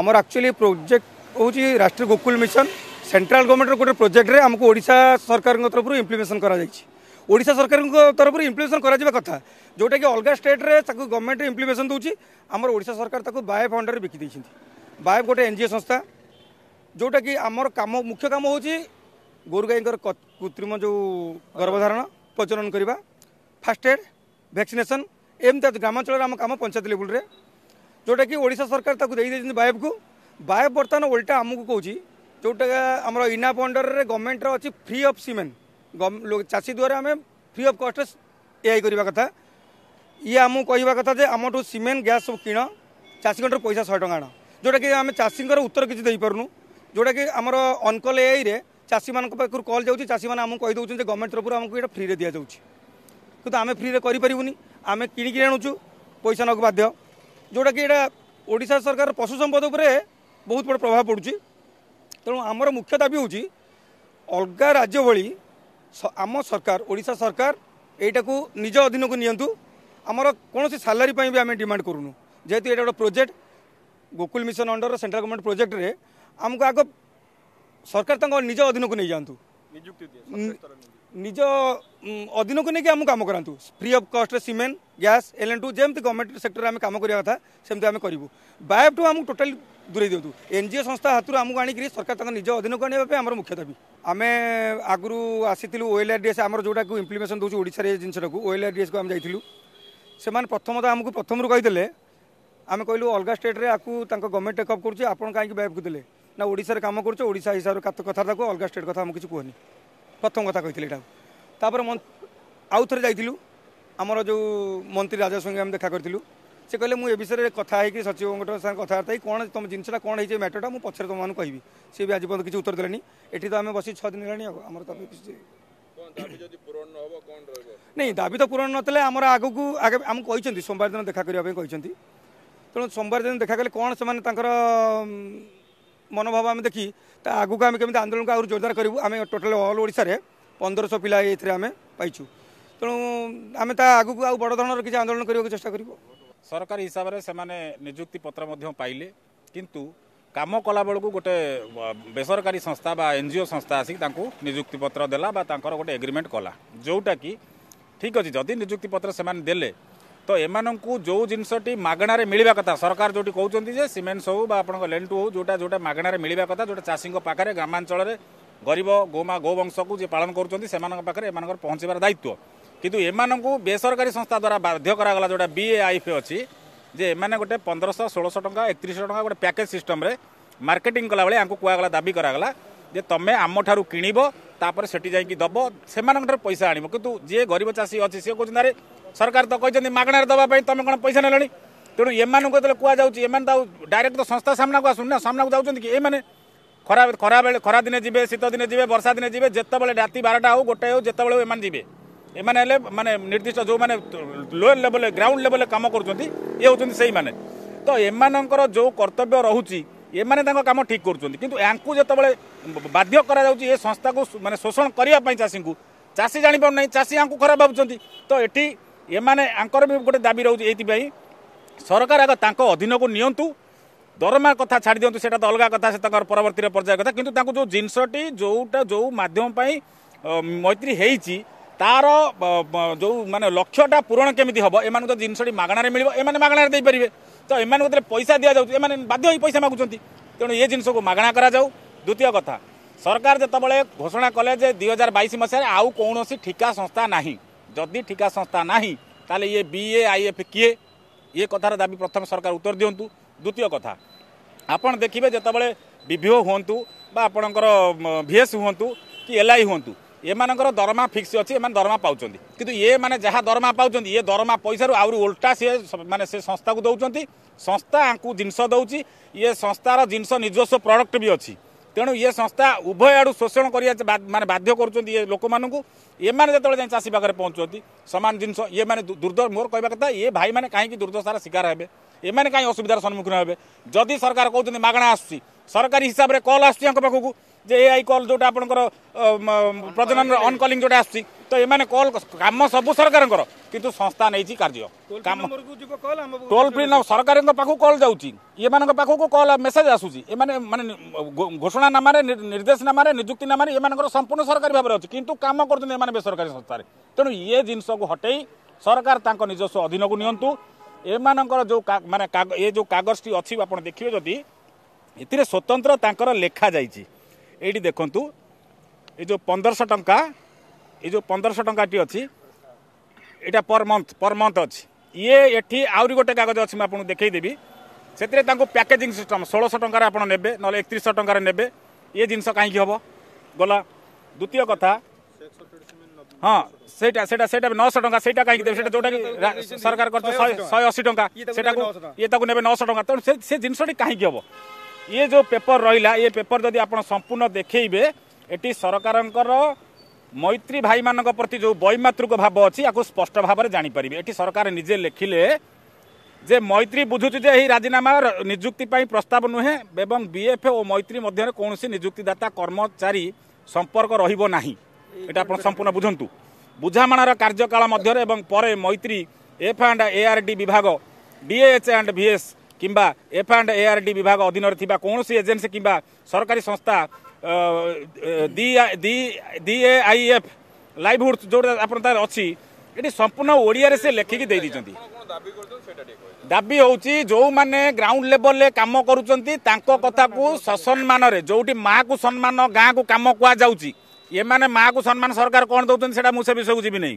ଆମର actually project ହେଉଛି ରାଷ୍ଟ୍ରୀୟ ଗୋକୁଳ ମିଶନ ସେଣ୍ଟ୍ରାଲ ଗଭର୍ଣ୍ଣମେଣ୍ଟର ଗୋଟେ ପ୍ରୋଜେକ୍ଟରେ ଆମକୁ ଓଡ଼ିଶା ସରକାରଙ୍କ ତରଫରୁ ଇମ୍ପ୍ଲିମେଣ୍ଟେସନ୍ କରାଯାଇଛି ଓଡ଼ିଶା ସରକାରଙ୍କ ତରଫରୁ ଇମ୍ପ୍ଲିମେଣ୍ଟେସନ୍ କରାଯିବା କଥା ଯେଉଁଟାକି ଅଲଗା ଷ୍ଟେଟ୍ରେ ତାକୁ ଗଭର୍ଣ୍ଣମେଣ୍ଟରେ ଇମ୍ପ୍ଲିମେଣ୍ଟେସନ୍ ଦେଉଛି ଆମର ଓଡ଼ିଶା ସରକାର ତାକୁ ବାଏ ଫଣ୍ଡରେ ବିକି ଦେଇଛନ୍ତି ବାଏ ଗୋଟେ ଏନ୍ ଜି ଓ ସଂସ୍ଥା ଯେଉଁଟାକି ଆମର କାମ ମୁଖ୍ୟ କାମ ହେଉଛି ଗୋରୁଗାଈଙ୍କର କୃତ୍ରିମ ଯେଉଁ ଗର୍ଭଧାରଣ ପ୍ରଚଳନ କରିବା ଫାଷ୍ଟ ଏଡ୍ ଭ୍ୟାକ୍ସିନେସନ୍ ଏମିତି ଗ୍ରାମାଞ୍ଚଳରେ ଆମ କାମ ପଞ୍ଚାୟତ ଲେବୁଲ୍ରେ ଯେଉଁଟାକି ଓଡ଼ିଶା ସରକାର ତାକୁ ଦେଇଦେଇଛନ୍ତି ବାୟବକୁ ବାୟବ ବର୍ତ୍ତମାନ ଓଲଟା ଆମକୁ କହୁଛି ଯେଉଁଟା ଆମର ଇନାପ ଅଣ୍ଡରରେ ଗଭର୍ଣ୍ଣମେଣ୍ଟର ଅଛି ଫ୍ରି ଅଫ୍ ସିମେଣ୍ଟ ଚାଷୀ ଦ୍ୱାରା ଆମେ ଫ୍ରି ଅଫ୍ କଷ୍ଟରେ ଆଇ କରିବା କଥା ଇଏ ଆମକୁ କହିବା କଥା ଯେ ଆମଠୁ ସିମେଣ୍ଟ ଗ୍ୟାସ୍ ସବୁ କିଣ ଚାଷୀଙ୍କଠାରୁ ପଇସା ଶହେ ଟଙ୍କା ଆଣ ଯେଉଁଟାକି ଆମେ ଚାଷୀଙ୍କର ଉତ୍ତର କିଛି ଦେଇପାରୁନୁ ଯେଉଁଟାକି ଆମର ଅନକଲ୍ ଏଆଇରେ ଚାଷୀମାନଙ୍କ ପାଖରୁ କଲ୍ ଯାଉଛି ଚାଷୀମାନେ ଆମକୁ କହିଦେଉଛନ୍ତି ଯେ ଗଭର୍ଣ୍ଣମେଣ୍ଟ ତରଫରୁ ଆମକୁ ଏଇଟା ଫ୍ରିରେ ଦିଆଯାଉଛି କିନ୍ତୁ ଆମେ ଫ୍ରିରେ କରିପାରିବୁନି ଆମେ କିଣିକି ଆଣୁଛୁ ପଇସା ନେବାକୁ ବାଧ୍ୟ ଯେଉଁଟାକି ଏଇଟା ଓଡ଼ିଶା ସରକାର ପଶୁ ସମ୍ପଦ ଉପରେ ବହୁତ ବଡ଼ ପ୍ରଭାବ ପଡ଼ୁଛି ତେଣୁ ଆମର ମୁଖ୍ୟ ଦାବି ହେଉଛି ଅଲଗା ରାଜ୍ୟ ଭଳି ଆମ ସରକାର ଓଡ଼ିଶା ସରକାର ଏଇଟାକୁ ନିଜ ଅଧୀନକୁ ନିଅନ୍ତୁ ଆମର କୌଣସି ସାଲାରୀ ପାଇଁ ବି ଆମେ ଡିମାଣ୍ଡ କରୁନୁ ଯେହେତୁ ଏଇଟା ଗୋଟେ project Gokul mission under central government ପ୍ରୋଜେକ୍ଟରେ ଆମକୁ ଆଗ ସରକାର ତାଙ୍କ ନିଜ ଅଧୀନକୁ ନେଇଯାଆନ୍ତୁ ନିଜ ଅଧୀନକୁ ନେଇକି ଆମକୁ କାମ କରାନ୍ତୁ ଫ୍ରି ଅଫ୍ କଷ୍ଟରେ cement gas L N T ଯେମିତି ଗଭର୍ଣ୍ଣମେଣ୍ଟ ସେକ୍ଟରରେ ଆମେ କାମ କରିବା କଥା ସେମିତି ଆମେ କରିବୁ ବାୟୋଠୁ ଆମକୁ ଟୋଟାଲି ଦୂରେଇ ଦିଅନ୍ତୁ ଏନ୍ ଜି ଓ ସଂସ୍ଥା ହାତରୁ ଆମକୁ ଆଣିକରି ସରକାର ତାଙ୍କ ନିଜ ଅଧୀନକୁ ଆଣିବା ପାଇଁ ଆମର ମୁଖ୍ୟ ଦାବି ଆମେ ଆଗରୁ ଆସିଥିଲୁ ଓଏଲ୍ ଆର୍ ଡି ଏସ୍ ଆମର ଯେଉଁଟାକୁ ଇମ୍ପ୍ଲିମେସନ୍ ଦେଉଛୁ ଓଡ଼ିଶାରେ ଏ ଜିନିଷଟାକୁ ଓଏଲ୍ ଆର୍ ଡି ଏସ୍କୁ ଆମେ ଯାଇଥିଲୁ ସେମାନେ ପ୍ରଥମତଃ ଆମକୁ ପ୍ରଥମରୁ କହିଦେଲେ ଆମେ କହିଲୁ ଅଲଗା ଷ୍ଟେଟ୍ରେ ଆକୁ ତାଙ୍କ ଗଭର୍ଣ୍ଣମେଣ୍ଟ ଟେକ୍ଅପ୍ କରୁଛି ଆପଣ କାହିଁକି ବାୟୁକୁ ଦେଲେ ନା ଓଡ଼ିଶାରେ କାମ କରୁଛ ଓଡ଼ିଶା ହିସାବରେ କଥା ତାକୁ ଅଲଗା ଷ୍ଟେଟ୍ କଥା ଆମକୁ କିଛି କୁହନି ପ୍ରଥମ କଥା କହିଥିଲେ ଏଇଟାକୁ ତାପରେ ଆଉ ଥରେ ଯାଇଥିଲୁ ଆମର ଯେଉଁ ମନ୍ତ୍ରୀ ରାଜା ସଙ୍ଗେ ଆମେ ଦେଖା କରିଥିଲୁ ସେ କହିଲେ ମୁଁ ଏ ବିଷୟରେ କଥା ହେଇକି ସଚିବଙ୍କ ସାଙ୍ଗେ କଥାବାର୍ତ୍ତା ହେଇ କ'ଣ ତୁମ ଜିନିଷଟା କ'ଣ ହେଇଛି ମ୍ୟାଟରଟା ମୁଁ ପଛରେ ତୁମମାନଙ୍କୁ କହିବି ସିଏ ବି ଆଜି ପର୍ଯ୍ୟନ୍ତ କିଛି ଉତ୍ତର ଦେଲାନି ଏଠି ତ ଆମେ ବସିକି ଛଅ ଦିନ ହେଲାଣି ଆମର ନାଇଁ ଦାବି ତ ପୂରଣ ନଥିଲେ ଆମର ଆଗକୁ ଆଗେ ଆମକୁ କହିଛନ୍ତି ସୋମବାର ଦିନ ଦେଖା କରିବା ପାଇଁ କହିଛନ୍ତି ତେଣୁ ସୋମବାର ଦିନ ଦେଖା କଲେ କ'ଣ ସେମାନେ ତାଙ୍କର ମନୋଭାବ ଆମେ ଦେଖି ତା ଆଗକୁ ଆମେ କେମିତି ଆନ୍ଦୋଳନକୁ ଆହୁରି ଜୋରଦାର କରିବୁ ଆମେ ଟୋଟାଲ ଅଲ୍ ଓଡ଼ିଶାରେ ପନ୍ଦରଶହ ପିଲା ଏଥିରେ ଆମେ ପାଇଛୁ ତେଣୁ ଆମେ ତା ଆଗକୁ ଆଉ ବଡ଼ ଧରଣର କିଛି ଆନ୍ଦୋଳନ କରିବାକୁ ଚେଷ୍ଟା କରିବୁ ସରକାର ହିସାବରେ ସେମାନେ ନିଯୁକ୍ତି ପତ୍ର ମଧ୍ୟ ପାଇଲେ କିନ୍ତୁ କାମ କଲାବେଳକୁ ଗୋଟେ ବେସରକାରୀ ସଂସ୍ଥା ବା ଏନ୍ ଜି ଓ ସଂସ୍ଥା ଆସିକି ତାଙ୍କୁ ନିଯୁକ୍ତି ପତ୍ର ଦେଲା ବା ତାଙ୍କର ଗୋଟେ ଏଗ୍ରିମେଣ୍ଟ କଲା ଯେଉଁଟାକି ଠିକ୍ ଅଛି ଯଦି ନିଯୁକ୍ତି ପତ୍ର ସେମାନେ ଦେଲେ ତ ଏମାନଙ୍କୁ ଯେଉଁ ଜିନିଷଟି ମାଗଣାରେ ମିଳିବା କଥା ସରକାର ଯେଉଁଠି କହୁଛନ୍ତି ଯେ ସିମେଣ୍ଟ ହଉ ବା ଆପଣଙ୍କ ଲେଣ୍ଟୁ ହଉ ଯେଉଁଟା ଯେଉଁଟା ମାଗଣାରେ ମିଳିବା କଥା ଯେଉଁଟା ଚାଷୀଙ୍କ ପାଖରେ ଗ୍ରାମାଞ୍ଚଳରେ ଗରିବ ଗୋମା ଗୋବଂଶକୁ ଯିଏ ପାଳନ କରୁଛନ୍ତି ସେମାନଙ୍କ ପାଖରେ ଏମାନଙ୍କର ପହଞ୍ଚିବାର ଦାୟିତ୍ୱ କିନ୍ତୁ ଏମାନଙ୍କୁ ବେସରକାରୀ ସଂସ୍ଥା ଦ୍ୱାରା ବାଧ୍ୟ କରାଗଲା ଯେଉଁଟା ବି ଏ ଆଇଫ୍ ଅଛି ଯେ ଏମାନେ ଗୋଟେ ପନ୍ଦରଶହ ଷୋହଳଶହ ଟଙ୍କା ଏକତିରିଶହ ଟଙ୍କା ଗୋଟେ ପ୍ୟାକେଜ୍ ସିଷ୍ଟମରେ ମାର୍କେଟିଂ କଲାବେଳେ ଆଙ୍କୁ କୁହାଗଲା ଦାବି କରାଗଲା ଯେ ତମେ ଆମଠାରୁ କିଣିବ ତାପରେ ସେଠି ଯାଇକି ଦେବ ସେମାନଙ୍କଠାରୁ ପଇସା ଆଣିବ କିନ୍ତୁ ଯିଏ ଗରିବ ଚାଷୀ ଅଛି ସିଏ କହୁଛନ୍ତି ଆରେ ସରକାର ତ କହିଛନ୍ତି ମାଗଣାରେ ଦେବା ପାଇଁ ତମେ କ'ଣ ପଇସା ନେଲଣି ତେଣୁ ଏମାନଙ୍କୁ ଯେତେବେଳେ କୁହାଯାଉଛି ଏମାନେ ତ ଆଉ ଡାଇରେକ୍ଟ ତ ସଂସ୍ଥା ସାମ୍ନାକୁ ଆସୁନି ନା ସାମ୍ନାକୁ ଯାଉଛନ୍ତି କି ଏମାନେ ଖରା ଖରାବେଳେ ଖରାଦିନେ ଯିବେ ଶୀତ ଦିନେ ଯିବେ ବର୍ଷା ଦିନେ ଯିବେ ଯେତେବେଳେ ରାତି ବାରଟା ହେଉ ଗୋଟେ ହେଉ ଯେତେବେଳେ ଏମାନେ ଯିବେ ଏମାନେ ହେଲେ ମାନେ ନିର୍ଦ୍ଦିଷ୍ଟ ଯେଉଁମାନେ ଲୋୟର ଲେବଲ୍ରେ ଗ୍ରାଉଣ୍ଡ ଲେଭେଲରେ କାମ କରୁଛନ୍ତି ଇଏ ହେଉଛନ୍ତି ସେଇମାନେ ତ ଏମାନଙ୍କର ଯେଉଁ କର୍ତ୍ତବ୍ୟ ରହୁଛି এমানে তাঙ্ক কাম ঠিক করছেন কিন্তু ୟାଙ୍କୁ যেতবে বাধ্য করা যাচ্ছে এ সংস্থা মানে শোষণ করা চাষী চাষী জাঁপার না চাষী ୟାଙ୍କୁ খারাপ ভাবুচ্ছেন তো এটি এমানে ୟାଙ୍କର ବି ଗୋଟେ ଦାବି ରହୁଛି ଏଇଥିପାଇଁ ସରକାର ଆଗ ତାଙ୍କ ଅଧୀନକୁ ନିଅନ୍ତୁ ଦରମା କଥା ଛାଡ଼ି ଦିଅନ୍ତୁ ସେଇଟା ତ ଅଲଗା କଥା ସେ ତାଙ୍କର ପରବର୍ତ୍ତୀର ପର୍ଯ୍ୟାୟ କଥା କିନ୍ତୁ ତାଙ୍କୁ ଯେଉଁ ଜିନିଷଟି ଯେଉଁଟା ଯେଉଁ ମାଧ୍ୟମ ପାଇଁ ମୈତ୍ରୀ ହେଇଛି তার যে মানে লক্ষ্যটা পূরণ কেমি হব এমন জিনিসটি মাগণার মিলব এমন মাগণার দিয়ে তো এমন যেতে পয়সা দিয়া যাচ্ছে এমন বাধ্য হয়ে পয়সা মাগুচার তেমন এ জিনিসক মাগণা করা যাও দ্বিতীয় কথা সরকার যেতবে ঘোষণা কলে যে দুই হাজার বাইশ মশায় আউ কৌশি ঠিকা সংস্থা না যদি ঠিকা সংস্থা না তাহলে ইয়ে বিএ আইএফ কিয়ে ইয়ে কথার দাবি প্রথমে সরকার উত্তর দিও দ্বিতীয় কথা আপনার দেখবে যেতবে বিভিও হুম বা আপনার ভিএস হুম কি এলআই হুম ଏମାନଙ୍କର ଦରମା ଫିକ୍ସ ଅଛି ଏମାନେ ଦରମା ପାଉଛନ୍ତି କିନ୍ତୁ ଇଏ ମାନେ ଯାହା ଦରମା ପାଉଛନ୍ତି ଇଏ ଦରମା ପଇସାରୁ ଆହୁରି ଓଲଟା ସିଏ ମାନେ ସେ ସଂସ୍ଥାକୁ ଦେଉଛନ୍ତି ସଂସ୍ଥା ଆଙ୍କୁ ଜିନିଷ ଦେଉଛି ଇଏ ସଂସ୍ଥାର ଜିନିଷ ନିଜସ୍ୱ ପ୍ରଡକ୍ଟ ବି ଅଛି ତେଣୁ ଇଏ ସଂସ୍ଥା ଉଭୟ ଆଡ଼ୁ ଶୋଷଣ କରିବା ମାନେ ବାଧ୍ୟ କରୁଛନ୍ତି ଇଏ ଲୋକମାନଙ୍କୁ ଏମାନେ ଯେତେବେଳେ ଯାଇ ଚାଷୀ ପାଖରେ ପହଞ୍ଚୁଛନ୍ତି ସମାନ ଜିନିଷ ଇଏ ମାନେ ଦୁର୍ଦ୍ଧ ମୋର କହିବା କଥା ଇଏ ଭାଇମାନେ କାହିଁକି ଦୁର୍ଦ୍ଦଶାର ଶିକାର ହେବେ ଏମାନେ କାହିଁ ଅସୁବିଧାର ସମ୍ମୁଖୀନ ହେବେ ଯଦି ସରକାର କହୁଛନ୍ତି ମାଗଣା ଆସୁଛି ସରକାରୀ ହିସାବରେ କଲ୍ ଆସୁଛି ଆଙ୍କ ପାଖକୁ ଯେ ଏ ଆଇ କଲ୍ ଯେଉଁଟା ଆପଣଙ୍କର ପ୍ରଜନନ ଅନ୍ କଲିଂ ଯେଉଁଟା ଆସୁଛି ତ ଏମାନେ କଲ୍ କାମ ସବୁ ସରକାରଙ୍କର କିନ୍ତୁ ସଂସ୍ଥା ନେଇଛି କାର୍ଯ୍ୟ କାମ ଟୋଲ୍ ଫ୍ରି ସରକାରଙ୍କ ପାଖକୁ କଲ୍ ଯାଉଛି ଏମାନଙ୍କ ପାଖକୁ କଲ୍ ମେସେଜ୍ ଆସୁଛି ଏମାନେ ମାନେ ଘୋଷଣା ନାମାରେ ନିର୍ଦ୍ଦେଶ ନାମାରେ ନିଯୁକ୍ତି ନାମାରେ ଏମାନଙ୍କର ସମ୍ପୂର୍ଣ୍ଣ ସରକାରୀ ଭାବରେ ଅଛି କିନ୍ତୁ କାମ କରୁଛନ୍ତି ଏମାନେ ବେସରକାରୀ ସଂସ୍ଥାରେ ତେଣୁ ଇଏ ଜିନିଷକୁ ହଟେଇ ସରକାର ତାଙ୍କ ନିଜସ୍ୱ ଅଧୀନକୁ ନିଅନ୍ତୁ ଏମାନଙ୍କର ଯେଉଁ ମାନେ ଏ ଯେଉଁ କାଗଜଟି ଅଛି ଆପଣ ଦେଖିବେ ଯଦି ଏଥିରେ ସ୍ୱତନ୍ତ୍ର ତାଙ୍କର ଲେଖା ଯାଇଛି এইটি দেখন্তু এই যে পনেরোশো টঙ্কা এই যে পনেরোশো টঙ্কাটি অছি এটা পর মন্থ পর মন্থ অছি ইয়ে এটি আহরি গোটে কাগজ অছি মু আপনার দেখাই দেবি ସେଥିରେ ତାଙ୍କୁ ପ୍ୟାକେଜିଂ ସିଷ୍ଟମ୍ ଷୋଳଶହ ଟଙ୍କାରେ ଆପଣ ନେବେ ନହେଲେ ଏକତିରିଶଶହ ଟଙ୍କାରେ ନେବେ ଇଏ ଜିନିଷ କାହିଁକି ହେବ ଗଲା ଦ୍ୱିତୀୟ କଥା ହଁ ସେଇଟା ସେଇଟା ସେଇଟା ନଅଶହ ଟଙ୍କା ସେଇଟା କାହିଁକି ଦେବେ ସେଇଟା ଯେଉଁଟାକି ସରକାର କରିଛି ଶହେ ଅଶୀ ଟଙ୍କା ସେଇଟାକୁ ଇଏ ତାକୁ ନେବେ ନଅଶହ ଟଙ୍କା ତେଣୁ ସେ ଜିନିଷଟି କାହିଁକି ହେବ ଇଏ ଯେଉଁ ପେପର ରହିଲା ଇଏ ପେପର ଯଦି ଆପଣ ସମ୍ପୂର୍ଣ୍ଣ ଦେଖେଇବେ ଏଠି ସରକାରଙ୍କର ମୈତ୍ରୀ ଭାଇମାନଙ୍କ ପ୍ରତି ଯେଉଁ ବୈମାତୃକ ଭାବ ଅଛି ୟାକୁ ସ୍ପଷ୍ଟ ଭାବରେ ଜାଣିପାରିବେ ଏଠି ସରକାର ନିଜେ ଲେଖିଲେ ଯେ ମୈତ୍ରୀ ବୁଝୁଛୁ ଯେ ଏହି ରାଜିନାମା ନିଯୁକ୍ତି ପାଇଁ ପ୍ରସ୍ତାବ ନୁହେଁ ଏବଂ ବିଏଫ୍ ଓ ମୈତ୍ରୀ ମଧ୍ୟରେ କୌଣସି ନିଯୁକ୍ତିଦାତା କର୍ମଚାରୀ ସମ୍ପର୍କ ରହିବ ନାହିଁ এটা আপনার সম্পূর্ণ বুঝতু বুঝামণার কার্যকাল মধ্যে এবং পরে মৈত্রী এফ আন্ড এআরডি বিভাগ ডিএএচ আন্ড ভিএস କିମ୍ବା F and A R D ବିଭାଗ ଅଧୀନରେ ଥିବା କୌଣସି ଏଜେନ୍ସି କିମ୍ବା ସରକାରୀ ସଂସ୍ଥା D A I F livelihood ଯେଉଁଟା ଆପଣ ତାର ଅଛି ଏଠି ସମ୍ପୂର୍ଣ୍ଣ ଓଡ଼ିଆରେ ସେ ଲେଖିକି ଦେଇଦେଇଛନ୍ତି ଦାବି ହେଉଛି ଯେଉଁମାନେ ଗ୍ରାଉଣ୍ଡ ଲେବଲରେ କାମ କରୁଛନ୍ତି ତାଙ୍କ କଥାକୁ ସସମ୍ମାନରେ ଯେଉଁଠି ମାଆକୁ ସମ୍ମାନ ଗାଁକୁ କାମ କୁହାଯାଉଛି ଏମାନେ ମାଆକୁ ସମ୍ମାନ ସରକାର କ'ଣ ଦେଉଛନ୍ତି ସେଇଟା ମୁଁ ସେ ବିଷୟକୁ ଯିବି ନାହିଁ